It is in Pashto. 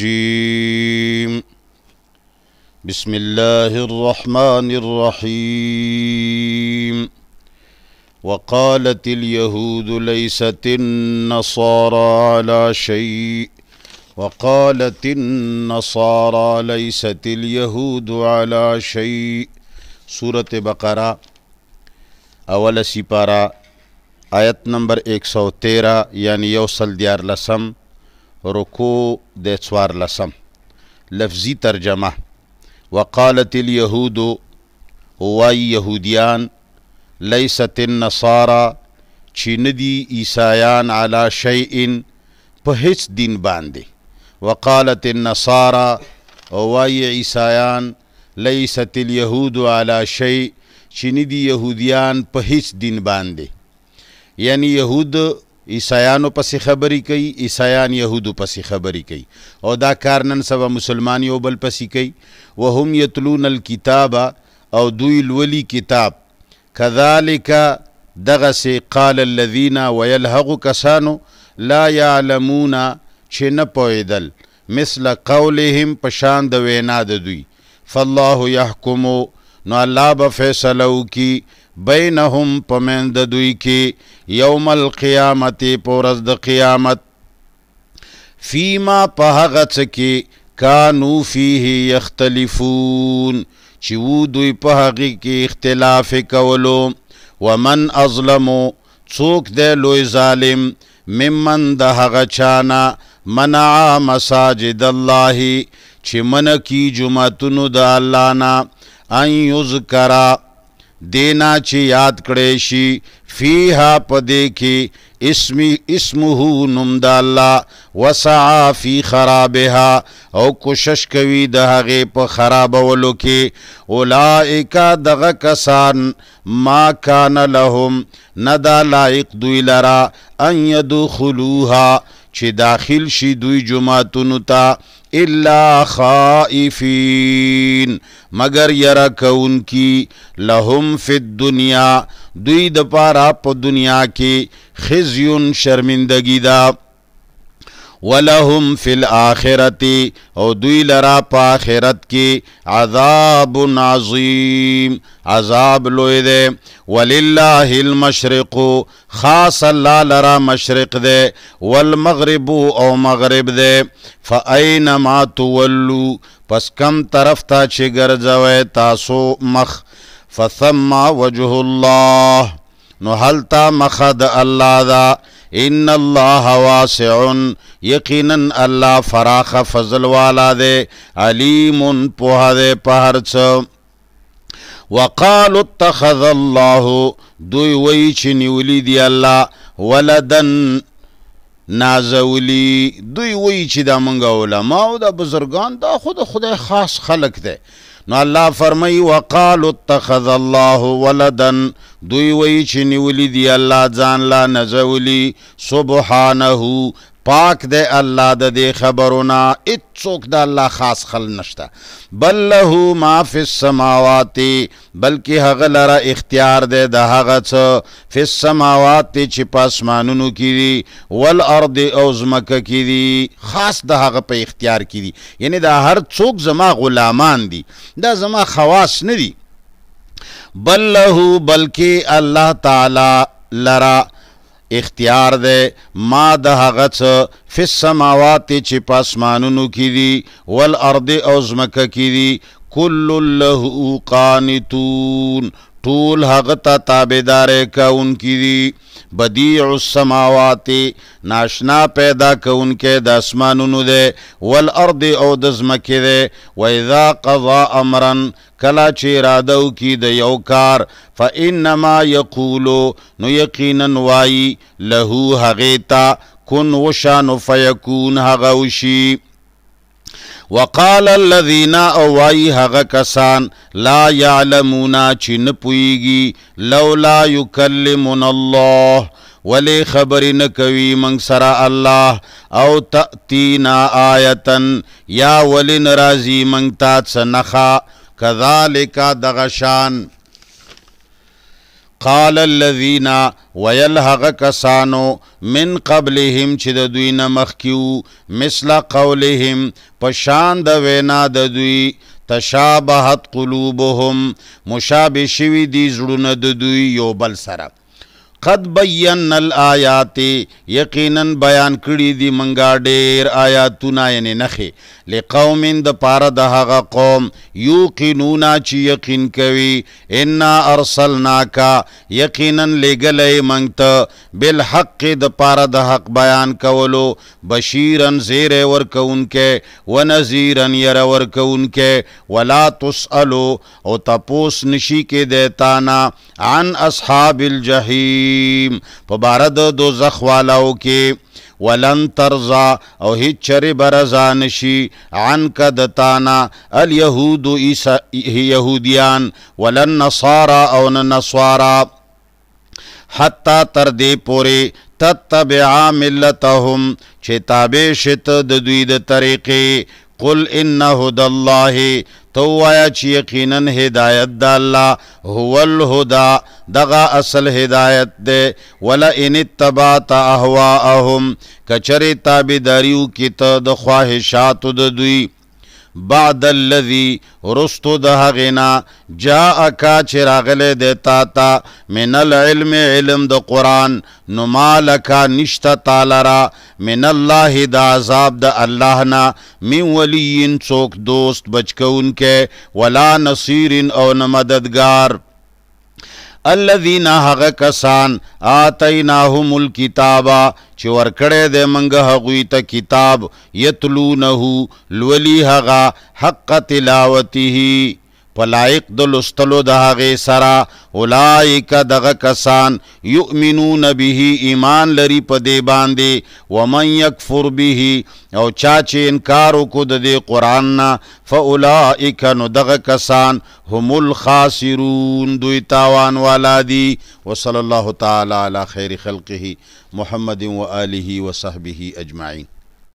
جيم بسم الله الرحمن الرحيم وقالت اليهود ليست النصارى على شيء وقالت النصارى ليست اليهود على شيء سورة بقرة اول سپارہ آيات نمبر 113 يعني يوصل ديار لسم رکو د څوار لسم لفظي ترجمه وقالت اليهود وای يهوديان ليست النصارى چې ندي عیسایان علی شیء په هیڅ دین باندې وقالت النصارى وای عیسایان ليست اليهود على شيء چې ندي يهوديان په هیڅ دین باندې یعنی يهود عیسایانو پسې خبرې کوي عیسایان يهودو پسې خبرې کوي او دا کار نن سبا مسلمان یو بل پسې کوي وهم یتلون الکتاب او دوی لولي کتاب کذالک دغه سي قال الذين ويلهغ کسانو لا يعلمون چې نه پویدل مثل قولهم پشان د وینا د دوی فالله يحكم نو الله به فیصله وکي بینهم پمند دوی کې یوم القیامت پورز د قیامت فیما په هغه څه کې کانو فیه یختلفون چې وو دوی په هغه کې اختلاف کولو ومن ازلمو څوک دی لوی ظالم ممن د هغه چانا منع مساجد الله چې من کی جمعتونو د الله نه ان یذکرا دینا چې یاد کړي شي فیها پدې کې اسم اسمه نم د الله وسع فی خرابها او کوشش کوي د هغه په خرابولو کې اولائک دغه کسان ما کان لهم ندا لائق دوی لرا ان يدخلوها چې داخل شي دوی جماعتونو ته الا خائفین مگر یرا کونکی لهم فی الدنیا دوی د پارا په دنیا کې خزیون شرمندگی دا ولهم في الآخرة او دوی لرا په آخرت کې عذاب عظيم عذاب لوی دی ولله المشرق خاص الله لرا مشرق دی والمغرب او مغرب دی فاینما تولوا پس کم طرف ته چې ګرځوي تاسو مخ فثم وجه الله نو هلتا مخد الله دا ان الله واسع یقینا الله فراخ فضل والا دے علیم په دے په هر وقالو اتخذ الله دوی وی چې نیولی دی الله ولدن نازولی دوی وی چې دا منګه علما او د بزرگان دا خود خدای خاص خلق دی نو الله فرمای وقالو اتخذ الله ولدا دوی وی چنی نیولې دی الله ځان لا نزولی سبحانه پاک دی الله د دې خبرونه اڅوک د الله خاص خل نشته بل له ما فی السماوات بلکې هغه لره اختیار دی د هغه څه فی السماوات چې پاسمانونو کې دي ول ارض او زمکه کې دي خاص د هغه په اختیار کې دي یعنی دا هر څوک زما غلامان دي دا زما خواص نه دي بل له بلکې الله تعالی لرا اختیار ده ما د هغه څه فس سماوات چې پاسمانونو کې دي ول ارض او زمکه کې دي کل له قانتون ټول هغه ته تابعدار کونکي دي بديع السماوات ناشنا پیدا کونکي د اسمانونو ده والارض او د زمکه ده واذا قضى امرا کلا چې اراده وکي د یو کار فانما يقول نو یقینا وای له هغه تا کن وشان فیکون هغه وشي وقال الذين او وای هغه کسان لا يعلمون چې نه پويږي لولا يكلمنا الله ولی خبر نه کوي من سره الله او تاتینا آیتن یا ولی ناراضی من تا څنخه کذالک دغشان قال الذين ويلهغ كسانو من قبلهم چې د دوی نه مخکیو مثل قولهم پشان د وینا د دوی تشابهت قلوبهم مشابه شوی دي زړونه د دوی یو بل سره قد بینا الآیات یقینا بیان کړی دی منګا ډیر آیاتونه یعنی نخې لقوم د پاره د هغه قوم یوقنونا چې یقین کوي ان ارسلناک یقینا لګلې منګت بالحق د پاره د حق بیان کولو بشیرن زیر ورکونکې ونذیرن ير ورکونکې ولا تسالو او تپوس نشی کې دیتانا عن اصحاب الجحیم الجحیم په بار د دوزخ والاو کې ولن ترزا او هیڅ چرې برزا نشي عن کدتانا اليهود عیسی يهوديان ولن نصارا او نصارا حتا تر دې پوره تتبع ملتهم چې تابع شت د دوی د طریقې قل ان هدى الله توایا چې یقینا هدایت د الله هو الهدى دغه اصل هدایت ده ولا ان تبعت اهواهم کچری تابعداریو کیت د خواهشات د دوی بعد الذي رستو د هغینا جاءک چراغله دیتا تا من العلم علم د قران نو مالک نشتا تعالی من الله د عذاب د الله نا من ولیین څوک دوست بچکون کې ولا نصير او مددگار الذين هغه کسان آتيناهم الكتاب چې ورکړې د منګه هغوی ته کتاب یتلونه لولي هغه حق تلاوته پلائق د لستلو د هغه سرا اولائک دغه کسان یؤمنون به ایمان لري په دی باندې و من یکفر به او چا چې انکار وکړ د دې قران نه فاولائک نو دغه کسان هم الخاسرون دوی تاوان والا دي وصلی الله تعالی علی خیر خلقه محمد و آله و صحبه اجمعین